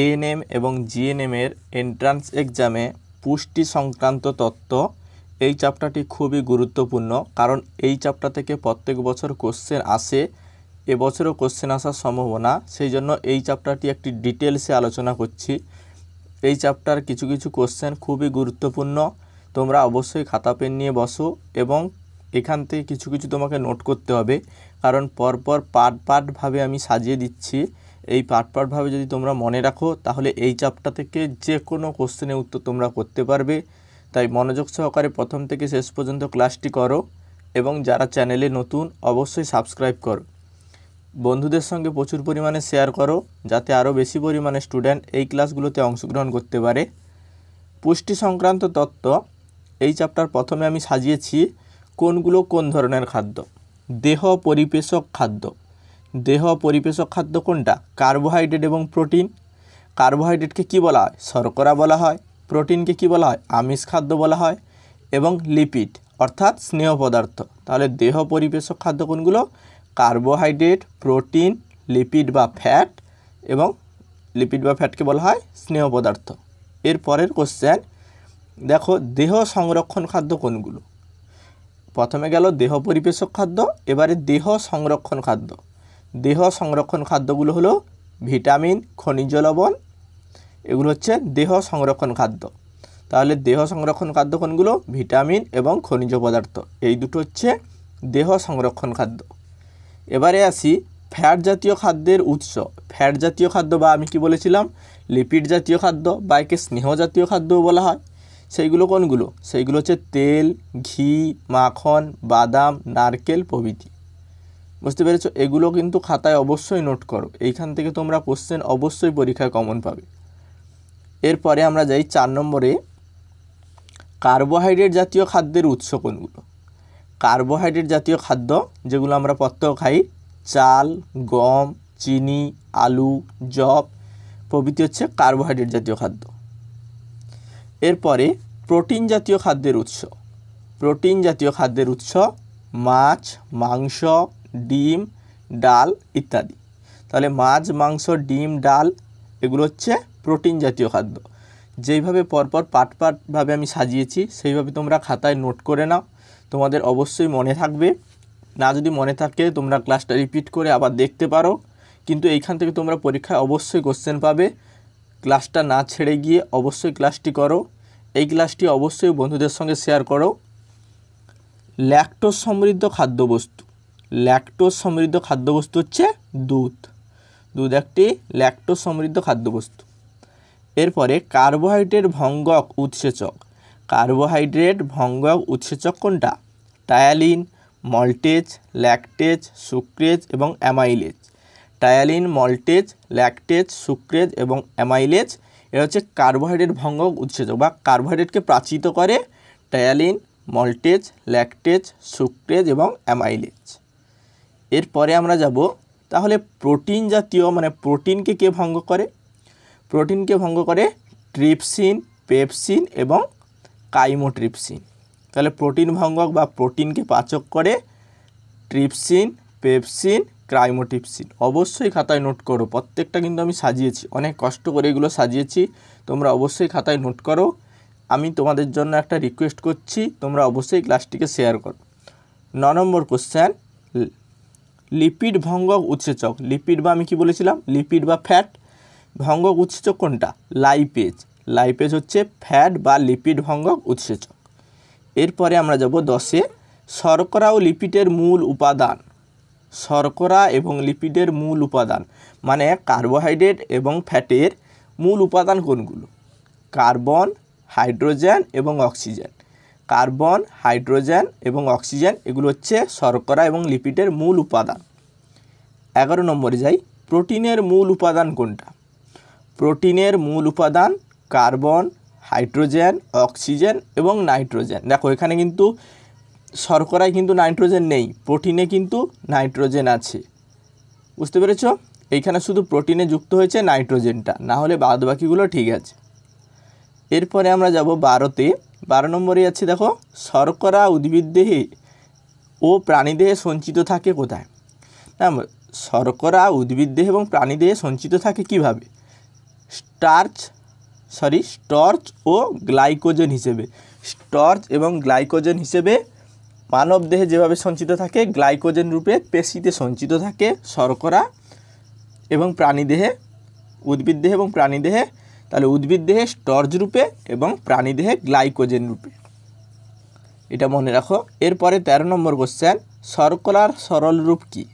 ANM এবং জিএনএমের entrance এক্সামে পুষ্টি সংক্রান্ত তত্ত্ব এই চাপটাটি খুবই গুরুত্বপূর্ণ কারণ এই চাপটা থেকে প্রত্যেক বছর কোশ্চেন আসে এবছরও কোশ্চেন আসার সম্ভাবনা সেই জন্য এই চাপটাটি একটি ডিটেলসে আলোচনা করছি এই চাপটার কিছু কিছু কোশ্চেন খুবই গুরুত্বপূর্ণ তোমরা অবশ্যই খাতা পেন নিয়ে বসো এবং এখান থেকে কিছু কিছু তোমাকে নোট করতে হবে কারণ পরপর পার্ট পার্টভাবে আমি সাজিয়ে দিচ্ছি এই পার্ট পার্টভাবে যদি তোমরা মনে রাখো তাহলে এই চাপটা থেকে যে কোনো কোশ্চেনের উত্তর তোমরা করতে পারবে তাই মনোযোগ সহকারে প্রথম থেকে শেষ পর্যন্ত ক্লাসটি করো এবং যারা চ্যানেলে নতুন অবশ্যই সাবস্ক্রাইব করো বন্ধুদের সঙ্গে প্রচুর পরিমাণে শেয়ার করো যাতে আরও বেশি পরিমাণে স্টুডেন্ট এই ক্লাসগুলোতে অংশগ্রহণ করতে পারে পুষ্টি সংক্রান্ত তত্ত্ব এই চ্যাপ্টার প্রথমে আমি সাজিয়েছি কোনগুলো কোন ধরনের খাদ্য দেহ পরিপেষক খাদ্য দেহ পরিবেশক খাদ্য কোনটা কার্বোহাইড্রেট এবং প্রোটিন কার্বোহাইড্রেটকে কি বলা হয় শর্করা বলা হয় প্রোটিনকে কি বলা হয় আমিষ খাদ্য বলা হয় এবং লিপিড অর্থাৎ স্নেহ পদার্থ তাহলে দেহ পরিবেশক খাদ্য কোনগুলো কার্বোহাইড্রেট প্রোটিন লিপিড বা ফ্যাট এবং লিপিড বা ফ্যাটকে বলা হয় স্নেহ পদার্থ এর পরের কোশ্চেন দেখো দেহ সংরক্ষণ খাদ্য কোনগুলো প্রথমে গেল দেহ পরিবেশক খাদ্য এবারে দেহ সংরক্ষণ খাদ্য দেহ সংরক্ষণ খাদ্যগুলো হলো ভিটামিন খনিজ লবণ এগুলো হচ্ছে দেহ সংরক্ষণ খাদ্য তাহলে দেহ সংরক্ষণ খাদ্য কোনগুলো ভিটামিন এবং খনিজ পদার্থ এই দুটো হচ্ছে দেহ সংরক্ষণ খাদ্য এবারে আসি ফ্যাট জাতীয় খাদ্যের উৎস ফ্যাট জাতীয় খাদ্য বা আমি কি বলেছিলাম লিপিড জাতীয় খাদ্য বা একে স্নেহ জাতীয় খাদ্যও বলা হয় সেইগুলো কোনগুলো সেইগুলো হচ্ছে তেল ঘি মাখন বাদাম নারকেল প্রভৃতি বুঝতে পেরেছো এগুলো কিন্তু খাতায় অবশ্যই নোট করো এইখান থেকে তোমরা কোশ্চেন অবশ্যই পরীক্ষায় কমন পাবে এরপরে আমরা যাই চার নম্বরে কার্বোহাইড্রেট জাতীয় খাদ্যের উৎস কোনগুলো কার্বোহাইড্রেট জাতীয় খাদ্য যেগুলো আমরা প্রত্যহ খাই চাল গম চিনি আলু জব প্রভৃতি হচ্ছে কার্বোহাইড্রেট জাতীয় খাদ্য এরপরে প্রোটিন জাতীয় খাদ্যের উৎস প্রোটিন জাতীয় খাদ্যের উৎস মাছ মাংস ডিম ডাল ইত্যাদি তাহলে মাছ মাংস ডিম ডাল এগুলো হচ্ছে প্রোটিন জাতীয় খাদ্য যেইভাবে পরপর পাট পাটভাবে আমি সাজিয়েছি সেইভাবে তোমরা খাতায় নোট করে নাও তোমাদের অবশ্যই মনে থাকবে না যদি মনে থাকে তোমরা ক্লাসটা রিপিট করে আবার দেখতে পারো কিন্তু এইখান থেকে তোমরা পরীক্ষায় অবশ্যই কোশ্চেন পাবে ক্লাসটা না ছেড়ে গিয়ে অবশ্যই ক্লাসটি করো এই ক্লাসটি অবশ্যই বন্ধুদের সঙ্গে শেয়ার করো ল্যাকটোস সমৃদ্ধ খাদ্যবস্তু ল্যাকটোজ সমৃদ্ধ খাদ্যবস্তু হচ্ছে দুধ দুধ একটি ল্যাকটোজ সমৃদ্ধ খাদ্যবস্তু এরপরে কার্বোহাইড্রেট ভঙ্গক উৎসেচক কার্বোহাইড্রেট ভঙ্গক উৎসেচক কোনটা টায়ালিন মল্টেজ ল্যাকটেজ সুক্রেজ এবং amylase ptyalin maltase lactase sucrase এবং অ্যামাইলেজ এটা হচ্ছে কার্বোহাইড্রেট ভঙ্গক উৎসেচক বা কার্বোহাইড্রেটকে প্রাচিত করে টায়ালিন মল্টেজ ল্যাকটেজ সুক্রেজ এবং অ্যামাইলেজ এরপরে আমরা যাব তাহলে প্রোটিন জাতীয় মানে প্রোটিনকে কে ভঙ্গ করে প্রোটিনকে ভঙ্গ করে ট্রিপসিন পেপসিন এবং কাইমোট্রিপসিন তাহলে প্রোটিন ভঙ্গক বা প্রোটিনকে পাচক করে ট্রিপসিন পেপসিন ক্রাইমোটিপসিন অবশ্যই খাতায় নোট করো প্রত্যেকটা কিন্তু আমি সাজিয়েছি অনেক কষ্ট করে এগুলো সাজিয়েছি তোমরা অবশ্যই খাতায় নোট করো আমি তোমাদের জন্য একটা রিকোয়েস্ট করছি তোমরা অবশ্যই ক্লাসটিকে শেয়ার করো ন নম্বর কোশ্চেন লিপিড ভঙ্গক উৎসেচক লিপিড বা আমি কি বলেছিলাম লিপিড বা ফ্যাট ভঙ্গক উৎসেচক কোনটা লাইপেজ লাইপেজ হচ্ছে ফ্যাট বা লিপিড ভঙ্গক উৎসেচক এরপরে আমরা যাব দশে শর্করা ও লিপিডের মূল উপাদান শর্করা এবং লিপিডের মূল উপাদান মানে কার্বোহাইড্রেট এবং ফ্যাটের মূল উপাদান কোনগুলো কার্বন হাইড্রোজেন এবং অক্সিজেন কার্বন হাইড্রোজেন এবং অক্সিজেন এগুলো হচ্ছে শর্করা এবং লিপিডের মূল উপাদান এগারো নম্বরে যাই প্রোটিনের মূল উপাদান কোনটা প্রোটিনের মূল উপাদান কার্বন হাইড্রোজেন অক্সিজেন এবং নাইট্রোজেন দেখো এখানে কিন্তু শর্করায় কিন্তু নাইট্রোজেন নেই প্রোটিনে কিন্তু নাইট্রোজেন আছে বুঝতে পেরেছ এইখানে শুধু প্রোটিনে যুক্ত হয়েছে নাইট্রোজেনটা না হলে বাদবাকিগুলো ঠিক আছে এরপরে আমরা যাব বারোতে বারো নম্বরে যাচ্ছে দেখো শর্করা উদ্ভিদ দেহে ও প্রাণীদেহে সঞ্চিত থাকে কোথায় না শর্করা উদ্ভিদ দেহে এবং প্রাণীদেহে সঞ্চিত থাকে কিভাবে স্টার্চ সরি স্টর্চ ও গ্লাইকোজেন হিসেবে স্টর্চ এবং গ্লাইকোজেন হিসেবে মানব দেহে যেভাবে সঞ্চিত থাকে গ্লাইকোজেন রূপে পেশিতে সঞ্চিত থাকে শর্করা এবং প্রাণীদেহে উদ্ভিদ দেহে এবং প্রাণীদেহে তাহলে উদ্ভিদ দেহে স্টর্জ রূপে এবং প্রাণী দেহে গ্লাইকোজেন রূপে এটা মনে রাখো এরপরে ১৩ নম্বর কোশ্চেন শর্করার সরল রূপ কি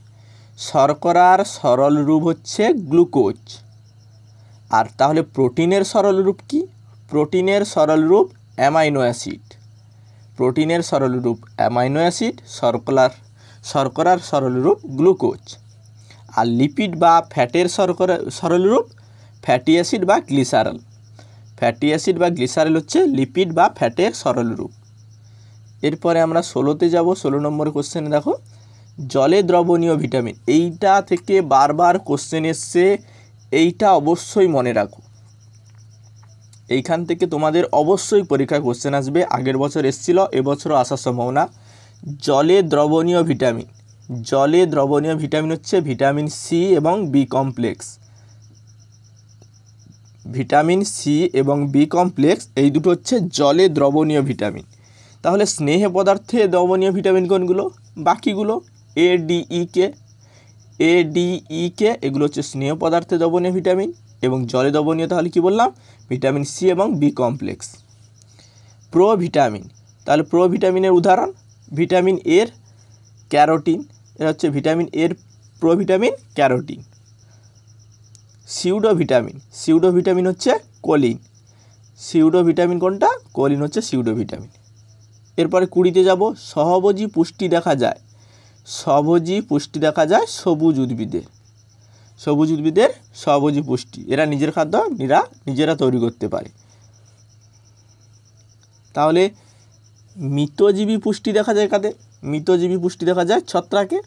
শর্করার সরল রূপ হচ্ছে গ্লুকোজ আর তাহলে প্রোটিনের সরল রূপ কি প্রোটিনের সরল রূপ অ্যামাইনো অ্যাসিড প্রোটিনের সরল রূপ অ্যামাইনো অ্যাসিড শর্করার শর্করার সরল রূপ গ্লুকোজ আর লিপিড বা ফ্যাটের সরকরা সরল রূপ ফ্যাটি অ্যাসিড বা গ্লিসারল ফ্যাটি অ্যাসিড বা গ্লিসারেল হচ্ছে লিপিড বা ফ্যাটের সরল রূপ এরপরে আমরা ষোলোতে যাব ষোলো নম্বর কোশ্চেনে দেখো জলে দ্রবণীয় ভিটামিন এইটা থেকে বারবার কোশ্চেন এসছে এইটা অবশ্যই মনে রাখো এইখান থেকে তোমাদের অবশ্যই পরীক্ষা কোশ্চেন আসবে আগের বছর এসছিল এবছরও আসার সম্ভাবনা জলে দ্রবণীয় ভিটামিন জলে দ্রবণীয় ভিটামিন হচ্ছে ভিটামিন সি এবং বি কমপ্লেক্স ভিটামিন সি এবং বি কমপ্লেক্স এই দুটো হচ্ছে জলে দ্রবণীয় ভিটামিন তাহলে স্নেহে পদার্থে দ্রবণীয় ভিটামিন কোনগুলো বাকিগুলো এ ডিইকে কে এ ডিইকে কে এগুলো হচ্ছে স্নেহ পদার্থে দ্রবণীয় ভিটামিন এবং জলে দ্রবণীয় তাহলে কি বললাম ভিটামিন সি এবং বি কমপ্লেক্স প্রো ভিটামিন তাহলে প্রো ভিটামিনের উদাহরণ ভিটামিন এর ক্যারোটিন এটা হচ্ছে ভিটামিন এর pro vitamin carotene pseudo vitamin pseudo vitamin হচ্ছে কলিন সিউডো ভিটামিন কোনটা কলিন হচ্ছে সিউডো ভিটামিন এরপরে কুড়িতে যাব সহবজি পুষ্টি দেখা যায় সবজি পুষ্টি দেখা যায় সবুজ উদ্ভিদের সবুজ উদ্ভিদের সবজি পুষ্টি এরা নিজের খাদ্য এরা নিজেরা তৈরি করতে পারে তাহলে মৃতজীবী পুষ্টি দেখা যায় কাদের মৃতজীবী পুষ্টি দেখা যায় ছত্রাকে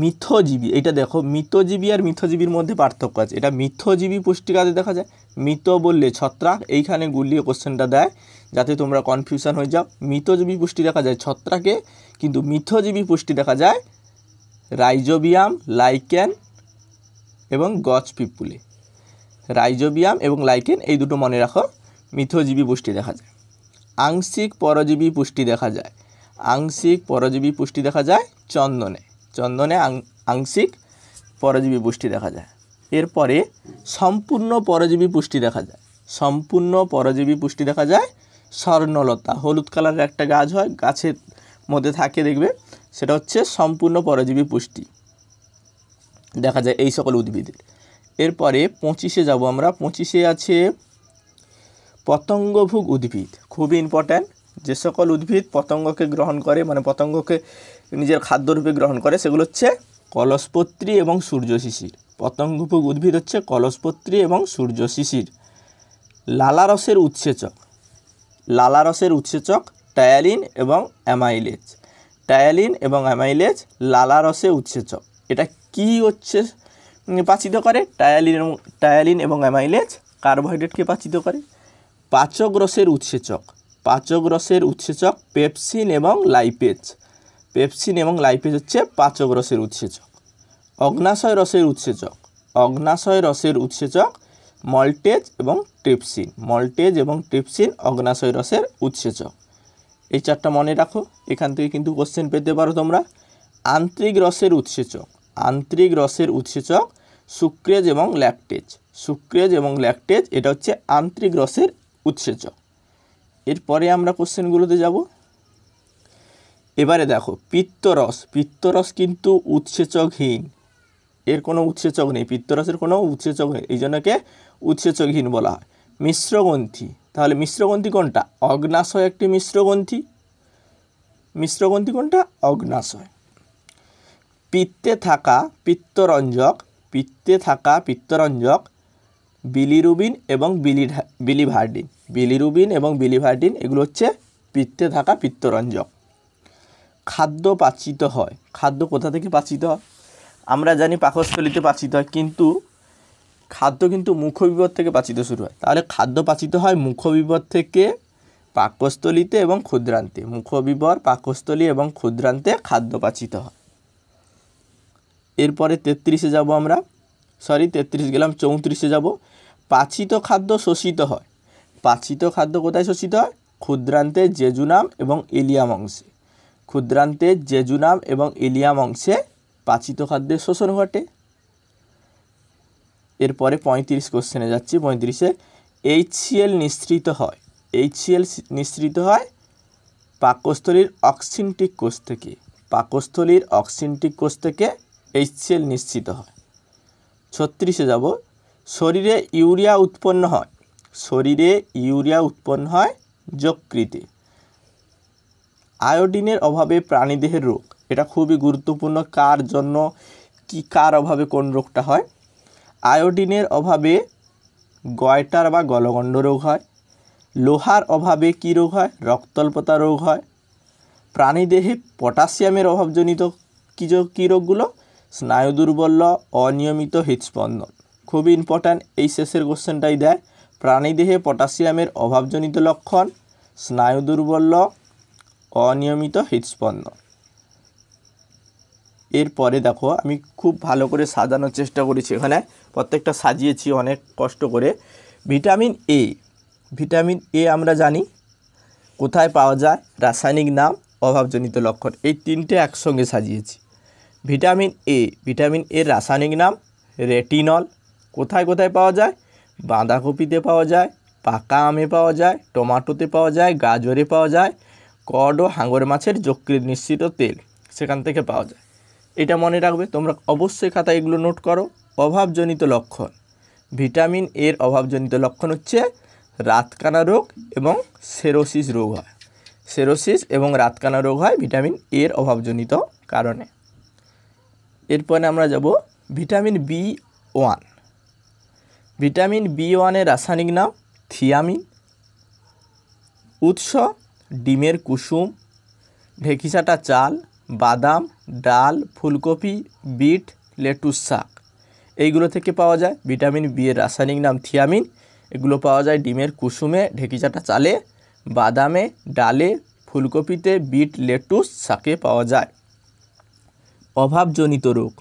মিথজীবী এটা দেখো মিতজীবী আর মিথজীবীর মধ্যে পার্থক্য আছে এটা মিথজীবী পুষ্টিকাতে দেখা যায় মিত বললে ছত্রাক এইখানে গুলিয়ে কোশ্চেনটা দেয় যাতে তোমরা কনফিউশন হয়ে যাও মিতজীবী পুষ্টি দেখা যায় ছত্রাকে কিন্তু মিথজীবী পুষ্টি দেখা যায় রাইজোবিয়াম লাইকেন এবং গছ পিপুলে রাইজোবিয়াম এবং লাইকেন এই দুটো মনে রাখো মিথজীবী পুষ্টি দেখা যায় আংশিক পরজীবী পুষ্টি দেখা যায় আংশিক পরজীবী পুষ্টি দেখা যায় চন্দনে চন্দনে আংশিক পরজীবী পুষ্টি দেখা যায় এরপরে সম্পূর্ণ পরজীবী পুষ্টি দেখা যায় সম্পূর্ণ পরজীবী পুষ্টি দেখা যায় স্বর্ণলতা হলুদ কালারের একটা গাছ হয় গাছের মধ্যে থাকে দেখবে সেটা হচ্ছে সম্পূর্ণ পরজীবী পুষ্টি দেখা যায় এই সকল উদ্ভিদের এরপরে পঁচিশে যাব আমরা পঁচিশে আছে পতঙ্গভোগ উদ্ভিদ খুবই ইম্পর্ট্যান্ট যে সকল উদ্ভিদ পতঙ্গকে গ্রহণ করে মানে পতঙ্গকে নিজের খাদ্যরূপে গ্রহণ করে সেগুলো হচ্ছে কলসপত্রী এবং সূর্য শিশির পতঙ্গভোগ উদ্ভিদ হচ্ছে কলসপত্রী এবং সূর্য শিশির লালারসের উৎসেচক লালারসের উৎসেচক টায়ালিন এবং অ্যামাইলেজ টায়ালিন এবং অ্যামাইলেজ লালারসে উৎসেচক এটা কি হচ্ছে পাচিত করে টায়ালিন এবং টায়ালিন এবং অ্যামাইলেজ কার্বোহাইড্রেটকে পাচিত করে পাচক রসের উৎসেচক পাচক রসের উৎসেচক পেপসিন এবং লাইপেজ পেপসিন এবং লাইপেজ হচ্ছে পাচক রসের উৎসেচক অগ্নাশয় রসের উৎসেচক অগ্নাশয় রসের উৎসেচক মল্টেজ এবং ট্রিপসিন মল্টেজ এবং ট্রিপসিন অগ্নাশয় রসের উৎসেচক এই চারটা মনে রাখো এখান থেকে কিন্তু কোশ্চেন পেতে পারো তোমরা আন্তরিক রসের উৎসেচক আন্তরিক রসের উৎসেচক সুক্রেজ এবং ল্যাকটেজ সুক্রেজ এবং ল্যাকটেজ এটা হচ্ছে আন্তরিক রসের উৎসেচক এরপরে আমরা কোশ্চেনগুলোতে যাব এবারে দেখো পিত্তরস পিত্তরস কিন্তু উৎসেচকহীন এর কোনো উৎসেচক নেই পিত্তরসের কোনো উৎসেচক নেই এই জন্যকে উৎসেচকহীন বলা হয় মিশ্রগ্রন্থি তাহলে মিশ্রগ্রন্থি কোনটা অগ্নাশয় একটি মিশ্রগ্রন্থি মিশ্রগ্রন্থি কোনটা অগ্নাশয় পিত্তে থাকা পিত্তরঞ্জক পিত্তে থাকা পিত্তরঞ্জক বিলিরুবিন এবং বিলি বিলিভার্ডিন বিলিরুবিন এবং বিলিভার্ডিন এগুলো হচ্ছে পিত্তে থাকা পিত্তরঞ্জক খাদ্য পাচিত হয় খাদ্য কোথা থেকে পাচিত হয় আমরা জানি পাকস্থলিতে পাচিত হয় কিন্তু খাদ্য কিন্তু মুখ বিপদ থেকে পাচিত শুরু হয় তাহলে খাদ্য পাচিত হয় মুখ বিপদ থেকে পাকস্থলিতে এবং ক্ষুদ্রান্তে মুখবিবর পাকস্থলী এবং ক্ষুদ্রান্তে খাদ্য পাচিত হয় এরপরে তেত্রিশে যাব আমরা সরি তেত্রিশ গেলাম চৌত্রিশে যাব পাচিত খাদ্য শোষিত হয় পাচিত খাদ্য কোথায় শোষিত হয় ক্ষুদ্রান্তে জেজুনাম এবং এলিয়াম অংশে ক্ষুদ্রান্তে জেজুনাম এবং এলিয়াম অংশে পাচিত খাদ্যের শোষণ ঘটে এরপরে পঁয়ত্রিশ কোশ্চেনে যাচ্ছি পঁয়ত্রিশে এইচসিএল নিঃসৃত হয় এইচসিএল নিঃসৃত হয় পাকস্থলীর অক্সিনটিক কোষ থেকে পাকস্থলীর অক্সিনটিক কোষ থেকে এইচসিএল নিশ্চিত হয় ছত্রিশে যাব শরীরে ইউরিয়া উৎপন্ন হয় শরীরে ইউরিয়া উৎপন্ন হয় যকৃতে আয়োডিনের অভাবে প্রাণীদেহের রোগ এটা খুবই গুরুত্বপূর্ণ কার জন্য কি কার অভাবে কোন রোগটা হয় আয়োডিনের অভাবে গয়টার বা গলগণ্ড রোগ হয় লোহার অভাবে কি রোগ হয় রক্তল্পতা রোগ হয় প্রাণীদেহে পটাশিয়ামের অভাবজনিত কী কী রোগগুলো স্নায়ু দুর্বল অনিয়মিত হৃদস্পন্দন খুবই ইম্পর্ট্যান্ট এই শেষের কোশ্চেনটাই দেয় প্রাণীদেহে পটাশিয়ামের অভাবজনিত লক্ষণ স্নায়ু দুর্বল্য অনিয়মিত হৃদস্পন্দন এরপরে দেখো আমি খুব ভালো করে সাজানোর চেষ্টা করেছি এখানে প্রত্যেকটা সাজিয়েছি অনেক কষ্ট করে ভিটামিন এ ভিটামিন এ আমরা জানি কোথায় পাওয়া যায় রাসায়নিক নাম অভাবজনিত লক্ষণ এই তিনটে একসঙ্গে সাজিয়েছি ভিটামিন এ ভিটামিন এর রাসায়নিক নাম রেটিনল কোথায় কোথায় পাওয়া যায় বাঁধাকপিতে পাওয়া যায় পাকা আমে পাওয়া যায় টমাটোতে পাওয়া যায় গাজরে পাওয়া যায় কড ও হাঙ্গর মাছের যকৃত নিশ্চিত তেল সেখান থেকে পাওয়া যায় এটা মনে রাখবে তোমরা অবশ্যই খাতা এগুলো নোট করো অভাবজনিত লক্ষণ ভিটামিন এর অভাবজনিত লক্ষণ হচ্ছে রাতকানা রোগ এবং সেরোসিস রোগ হয় সেরোসিস এবং রাতকানা রোগ হয় ভিটামিন এর অভাবজনিত কারণে এরপরে আমরা যাব vitamin B one vitamin B ওয়ানের রাসায়নিক নাম থিয়ামিন উৎস ডিমের কুসুম ঢেকিসাটা চাল বাদাম ডাল ফুলকপি বিট লেটুস শাক এইগুলো থেকে পাওয়া যায় ভিটামিন বি এর রাসায়নিক নাম থিয়ামিন এগুলো পাওয়া যায় ডিমের কুসুমে ঢেকিচাটা চালে বাদামে ডালে ফুলকপিতে বিট লেটুস শাকে পাওয়া যায় অভাবজনিত রোগ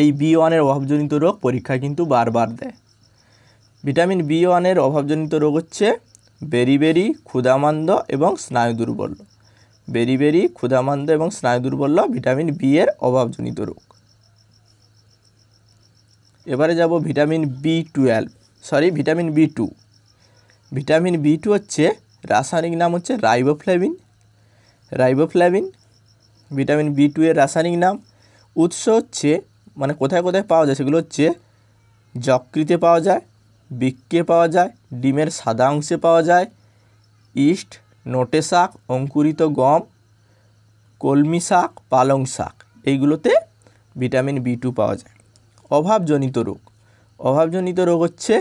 এই বি ওয়ানের অভাবজনিত রোগ পরীক্ষা কিন্তু বারবার দেয় ভিটামিন বি ওয়ানের অভাবজনিত রোগ হচ্ছে বেরিবেরি ক্ষুধামান্দ এবং স্নায়ু দুর্বল্য বেরিবেরি ক্ষুধামান্দ এবং স্নায়ু দুর্বল্য ভিটামিন বি এর অভাবজনিত রোগ এবারে যাব vitamin B twelve sorry vitamin B two vitamin B two হচ্ছে রাসায়নিক নাম হচ্ছে riboflavin riboflavin vitamin B two এর রাসায়নিক নাম উৎস হচ্ছে মানে কোথায় কোথায় পাওয়া যায় সেগুলো হচ্ছে যকৃতে পাওয়া যায় বিক্কে পাওয়া যায় ডিমের সাদা অংশে পাওয়া যায় ইস্ট নোটে শাক অঙ্কুরিত গম কলমি শাক পালং শাক এইগুলোতে ভিটামিন বি টু পাওয়া যায় অভাবজনিত রোগ অভাবজনিত রোগ হচ্ছে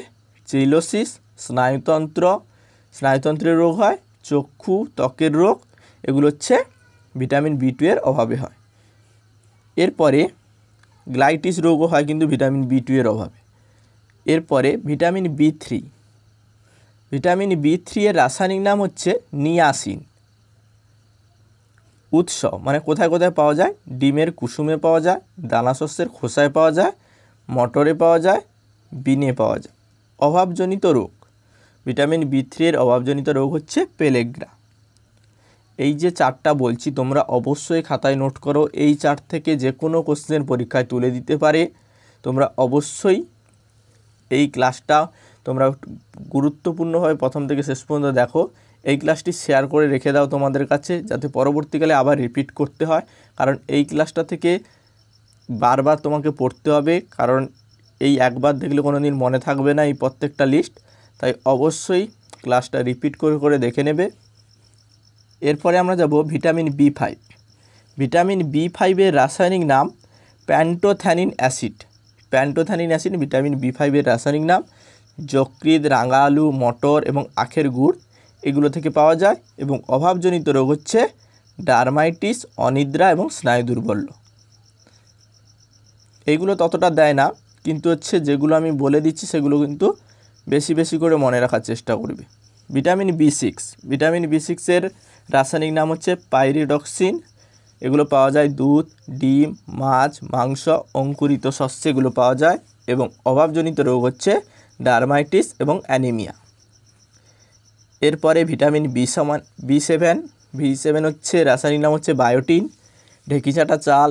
চেলোসিস স্নায়ুতন্ত্র স্নায়ুতন্ত্রের রোগ হয় চক্ষু ত্বকের রোগ এগুলো হচ্ছে ভিটামিন বি টু এর অভাবে হয় এরপরে গ্লাইটিস রোগও হয় কিন্তু ভিটামিন বি টু এর অভাবে এরপরে vitamin B three vitamin B three এর রাসায়নিক নাম হচ্ছে নিয়াসিন উৎস মানে কোথায় কোথায় পাওয়া যায় ডিমের কুসুমে পাওয়া যায় দানাশস্যের খোসায় পাওয়া যায় মটরে পাওয়া যায় বিনে পাওয়া যায় অভাবজনিত রোগ ভিটামিন বি থ্রি এর অভাবজনিত রোগ হচ্ছে পেলেগ্রা এই যে চারটা বলছি তোমরা অবশ্যই খাতায় নোট করো এই চার থেকে যে কোনো কোশ্চেন পরীক্ষায় তুলে দিতে পারে তোমরা অবশ্যই এই ক্লাসটা তোমরা গুরুত্বপূর্ণভাবে প্রথম থেকে শেষ পর্যন্ত দেখো এই ক্লাসটি শেয়ার করে রেখে দাও তোমাদের কাছে যাতে পরবর্তীকালে আবার রিপিট করতে হয় কারণ এই ক্লাসটা থেকে বারবার তোমাকে পড়তে হবে কারণ এই একবার দেখলে কোনো দিন মনে থাকবে না এই প্রত্যেকটা লিস্ট তাই অবশ্যই ক্লাসটা রিপিট করে করে দেখে নেবে এরপরে আমরা যাব vitamin B five vitamin B ফাইভের রাসায়নিক নাম pantothenic acid pantothenic acid vitamin B ফাইভের রাসায়নিক নাম যকৃত রাঙা আলু মটর এবং আখের গুড় এগুলো থেকে পাওয়া যায় এবং অভাবজনিত রোগ হচ্ছে ডার্মাইটিস অনিদ্রা এবং স্নায়ু দুর্বল্য এইগুলো ততটা দেয় না কিন্তু হচ্ছে যেগুলো আমি বলে দিচ্ছি সেগুলো কিন্তু বেশি বেশি করে মনে রাখার চেষ্টা করবে vitamin B six vitamin B সিক্সের রাসায়নিক নাম হচ্ছে পাইরিডক্সিন এগুলো পাওয়া যায় দুধ ডিম মাছ মাংস অঙ্কুরিত শস্য এগুলো পাওয়া যায় এবং অভাবজনিত রোগ হচ্ছে ডার্মাইটিস এবং অ্যানিমিয়া এরপরে ভিটামিন বি সমান বি সেভেন বি সেভেন হচ্ছে রাসায়নিক নাম হচ্ছে বায়োটিন ঢেকিচাটা চাল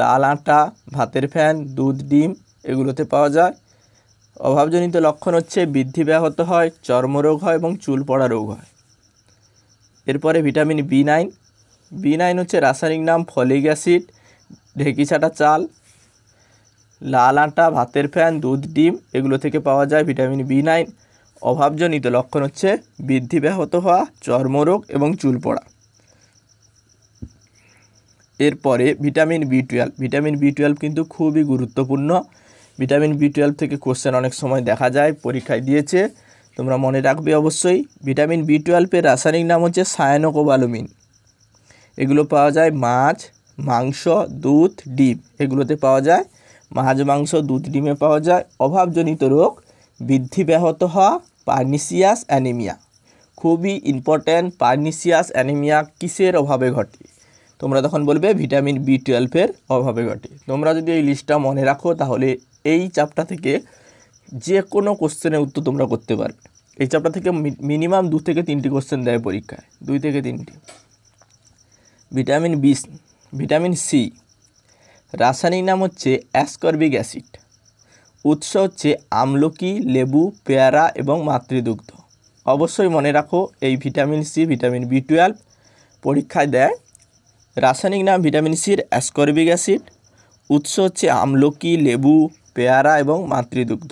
লাল আটা ভাতের ফ্যান দুধ ডিম এগুলোতে পাওয়া যায় অভাবজনিত লক্ষণ হচ্ছে বৃদ্ধি ব্যাহত হয় চর্মরোগ হয় এবং চুল পড়া রোগ হয় এরপরে vitamin B nine B nine হচ্ছে রাসায়নিক নাম ফলিক অ্যাসিড ছাটা চাল লাল আটা ভাতের ফ্যান দুধ ডিম এগুলো থেকে পাওয়া যায় ভিটামিন বি নাইন অভাবজনিত লক্ষণ হচ্ছে বৃদ্ধি ব্যাহত হওয়া চর্মরোগ এবং চুল পড়া এরপরে vitamin B twelve vitamin B twelve কিন্তু খুবই গুরুত্বপূর্ণ ভিটামিন বি টুয়েলভ থেকে কোশ্চেন অনেক সময় দেখা যায় পরীক্ষায় দিয়েছে তোমরা মনে রাখবে অবশ্যই ভিটামিন বি টুয়েলভের রাসায়নিক নাম হচ্ছে সায়ানোকোবালুমিন এগুলো পাওয়া যায় মাছ মাংস দুধ ডিম এগুলোতে পাওয়া যায় মাছ মাংস দুধ ডিমে পাওয়া যায় অভাবজনিত রোগ বৃদ্ধি ব্যাহত হওয়া পার্নিসিয়াস অ্যানিমিয়া খুবই ইম্পর্ট্যান্ট পার্নিসিয়াস অ্যানিমিয়া কিসের অভাবে ঘটে তোমরা তখন বলবে ভিটামিন বি টুয়েলভের অভাবে ঘটে তোমরা যদি এই লিস্টটা মনে রাখো তাহলে এই চাপটা থেকে যে কোনো কোশ্চেনের উত্তর তোমরা করতে পারবে এই চাপটা থেকে মিনিমাম দু থেকে তিনটি কোশ্চেন দেয় পরীক্ষায় দুই থেকে তিনটি ভিটামিন বি ভিটামিন সি রাসায়নিক নাম হচ্ছে অ্যাসকর্বিক অ্যাসিড উৎস হচ্ছে আমলকি লেবু পেয়ারা এবং মাতৃদুগ্ধ অবশ্যই মনে রাখো এই vitamin C vitamin B twelve পরীক্ষায় দেয় রাসায়নিক নাম ভিটামিন সির অ্যাসকর্বিক অ্যাসিড উৎস হচ্ছে আমলকি লেবু পেয়ারা এবং মাতৃদুগ্ধ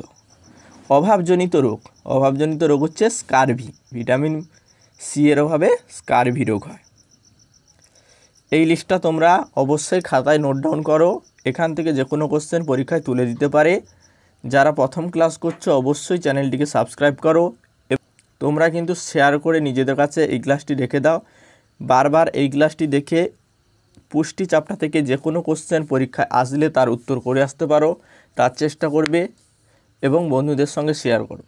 অভাবজনিত রোগ অভাবজনিত রোগ হচ্ছে স্কারভি ভিটামিন সি এর অভাবে স্কারভি রোগ হয় এই লিস্টটা তোমরা অবশ্যই খাতায় নোট ডাউন করো এখান থেকে যে কোনো কোশ্চেন পরীক্ষায় তুলে দিতে পারে যারা প্রথম ক্লাস করছো অবশ্যই চ্যানেলটিকে সাবস্ক্রাইব করো তোমরা কিন্তু শেয়ার করে নিজেদের কাছে এই ক্লাসটি রেখে দাও বারবার এই ক্লাসটি দেখে পুষ্টি চাপটা থেকে যে কোনো কোশ্চেন পরীক্ষায় আসলে তার উত্তর করে আসতে পারো তার চেষ্টা করবে এবং বন্ধুদের সঙ্গে শেয়ার করো